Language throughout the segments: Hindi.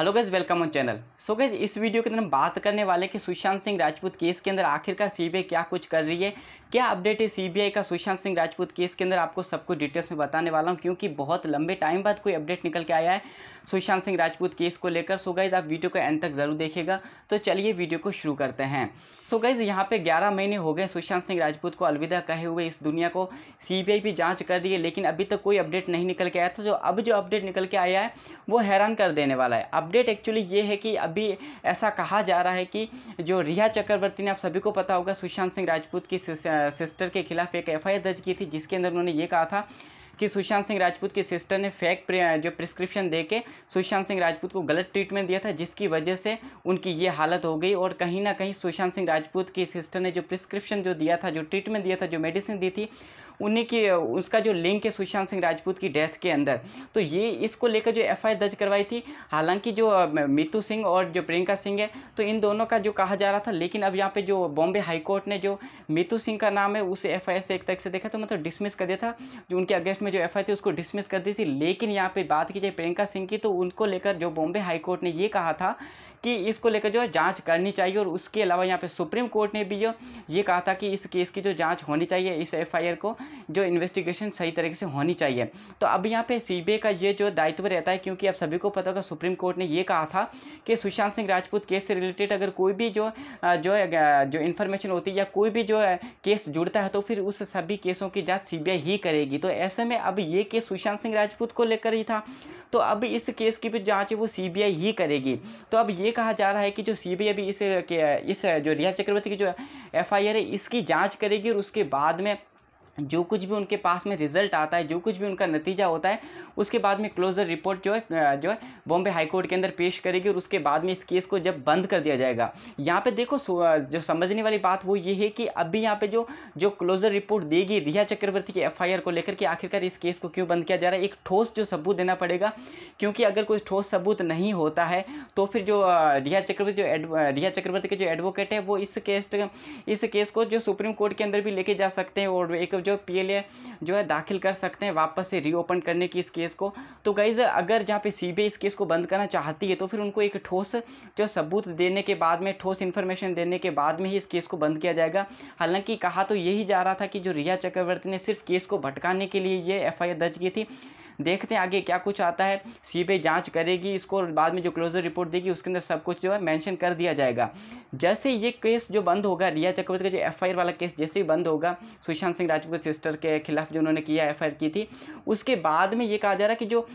hello guys welcome on channel so guys इस वीडियो के अंदर हम बात करने वाले कि सुशांत सिंह राजपूत केस के अंदर आखिरकार सीबीआई क्या कुछ कर रही है क्या अपडेट है सीबीआई का सुशांत सिंह राजपूत केस के अंदर आपको सब कुछ डिटेल्स में बताने वाला हूं क्योंकि बहुत लंबे टाइम बाद कोई अपडेट निकल के आया है सुशांत सिंह राजपूत केस को लेकर सो गैज़ आप वीडियो को एंड तक जरूर देखेगा तो चलिए वीडियो को शुरू करते हैं सो गैज़ यहाँ पर ग्यारह महीने हो गए सुशांत सिंह राजपूत को अलविदा कहे हुए इस दुनिया को सी भी जाँच कर रही है लेकिन अभी तक कोई अपडेट नहीं निकल के आया तो जो अब जो अपडेट निकल के आया है वो हैरान कर देने वाला है अब अपडेट एक्चुअली ये है कि अभी ऐसा कहा जा रहा है कि जो रिया चक्रवर्ती ने आप सभी को पता होगा सुशांत सिंह राजपूत की सिस्टर के खिलाफ एक एफ दर्ज की थी जिसके अंदर उन्होंने ये कहा था कि सुशांत सिंह राजपूत के सिस्टर ने फेक जो प्रिस्क्रिप्शन दे के सुशांत सिंह राजपूत को गलत ट्रीटमेंट दिया था जिसकी वजह से उनकी ये हालत हो गई और कहीं ना कहीं सुशांत सिंह राजपूत की सिस्टर ने जो प्रिस्क्रिप्शन जो दिया था जो ट्रीटमेंट दिया था जो मेडिसिन दी थी उन्हीं की उसका जो लिंक है सुशांत सिंह राजपूत की डेथ के अंदर तो ये इसको लेकर जो एफ दर्ज करवाई थी हालांकि जो मीतू सिंह और जो प्रियंका सिंह है तो इन दोनों का जो कहा जा रहा था लेकिन अब यहाँ पे जो बॉम्बे हाईकोर्ट ने जो मीतू सिंह का नाम है उसे एफ से एक तरह से देखा तो मतलब डिसमिस कर दिया था जो उनके अगेंस्ट में में जो एफ थी उसको डिसमिस कर दी थी लेकिन यहाँ पर बात की जाए प्रियंका सिंह की तो उनको लेकर जो बॉम्बे हाईकोर्ट ने ये कहा था कि इसको लेकर जो है जाँच करनी चाहिए और उसके अलावा यहाँ पर सुप्रीम कोर्ट ने भी जो ये कहा था कि इस केस की जो जाँच होनी चाहिए इस एफ को जो इन्वेस्टिगेशन सही तरीके से होनी चाहिए तो अब यहाँ पर सी का ये जो दायित्व रहता है क्योंकि अब सभी को पता होगा सुप्रीम कोर्ट ने ये कहा था कि सुशांत सिंह राजपूत केस से रिलेटेड अगर कोई भी जो जो जो इन्फॉर्मेशन होती है या कोई भी जो केस जुड़ता है तो फिर उस सभी केसों की जाँच सी ही करेगी तो ऐसे में अब ये केस सुशांत सिंह राजपूत को लेकर ही था तो अब इस केस की भी जाँच वो सी ही करेगी तो अब ये कहा जा रहा है कि जो सीबीआई अभी इस इस जो रिया चक्रवर्ती की जो एफआईआर है इसकी जांच करेगी और उसके बाद में जो कुछ भी उनके पास में रिजल्ट आता है जो कुछ भी उनका नतीजा होता है उसके बाद में क्लोजर रिपोर्ट जो है जो है बॉम्बे हाईकोर्ट के अंदर पेश करेगी और उसके बाद में इस केस को जब बंद कर दिया जाएगा यहाँ पे देखो जो समझने वाली बात वो ये है कि अभी यहाँ पे जो जो क्लोजर रिपोर्ट देगी रिया चक्रवर्ती की एफ को लेकर के आखिरकार इस केस को क्यों बंद किया जा रहा है एक ठोस जो सबूत देना पड़ेगा क्योंकि अगर कोई ठोस सबूत नहीं होता है तो फिर जो रिया चक्रवर्ती जो रिया चक्रवर्ती के जो एडवोकेट है वो इस केस इस केस को जो सुप्रीम कोर्ट के अंदर भी लेके जा सकते हैं और एक जो जो पीएलए जो है दाखिल कर सकते हैं वापस से रीओपन करने की इस केस को तो गाइज़ अगर जहाँ पे सीबीआई इस केस को बंद करना चाहती है तो फिर उनको एक ठोस जो सबूत देने के बाद में ठोस इन्फॉर्मेशन देने के बाद में ही इस केस को बंद किया जाएगा हालांकि कहा तो यही जा रहा था कि जो रिया चक्रवर्ती ने सिर्फ केस को भटकाने के लिए ये एफ दर्ज की थी देखते हैं आगे क्या कुछ आता है सीबीआई जांच करेगी इसको बाद में जो क्लोजर रिपोर्ट देगी उसके अंदर सब कुछ जो है मैंशन कर दिया जाएगा जैसे ये केस जो बंद होगा रिया चक्रवर्ती का जो एफ वाला केस जैसे ही बंद होगा सुशांत सिंह राजपूत सिस्टर के खिलाफ जो उन्होंने किया एफ की थी उसके बाद में ये कहा जा रहा है कि जो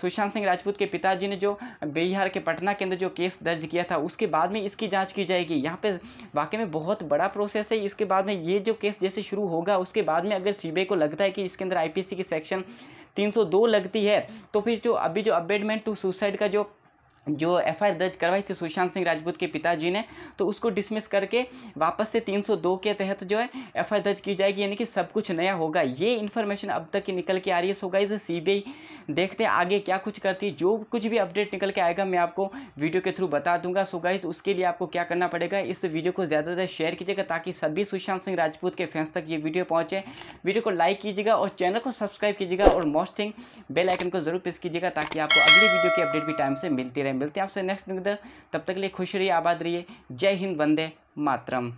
सुशांत सिंह राजपूत के पिताजी ने जो बिहार के पटना के अंदर जो केस दर्ज किया था उसके बाद में इसकी जाँच की जाएगी यहाँ पर वाकई में बहुत बड़ा प्रोसेस है इसके बाद में ये जो केस जैसे शुरू होगा उसके बाद में अगर सी को लगता है कि इसके अंदर आई की सेक्शन 302 लगती है तो फिर जो अभी जो अबेडमेंट टू सुसाइड का जो जो एफआईआर दर्ज करवाई थी सुशांत सिंह राजपूत के पिताजी ने तो उसको डिसमिस करके वापस से 302 के तहत जो है एफआईआर दर्ज की जाएगी यानी कि सब कुछ नया होगा ये इन्फॉर्मेशन अब तक की निकल के आ रही है सो गाइज सीबीआई देखते हैं आगे क्या कुछ करती है जो कुछ भी अपडेट निकल के आएगा मैं आपको वीडियो के थ्रू बता दूंगा सो गाइज उसके लिए आपको क्या करना पड़ेगा इस वीडियो को ज़्यादा से शेयर कीजिएगा ताकि सभी सुशांत सिंह राजपूत के फैंस तक ये वीडियो पहुँचे वीडियो को लाइक कीजिएगा और चैनल को सब्सक्राइब कीजिएगा और मोस्ट थिंग बेलाइकन को जरूर प्रेस कीजिएगा ताकि आपको अगली वीडियो की अपडेट भी टाइम से मिलती रहे मिलते हैं आपसे नेक्स्ट तब तक के लिए खुश रहिए आबाद रहिए जय हिंद वंदे मातरम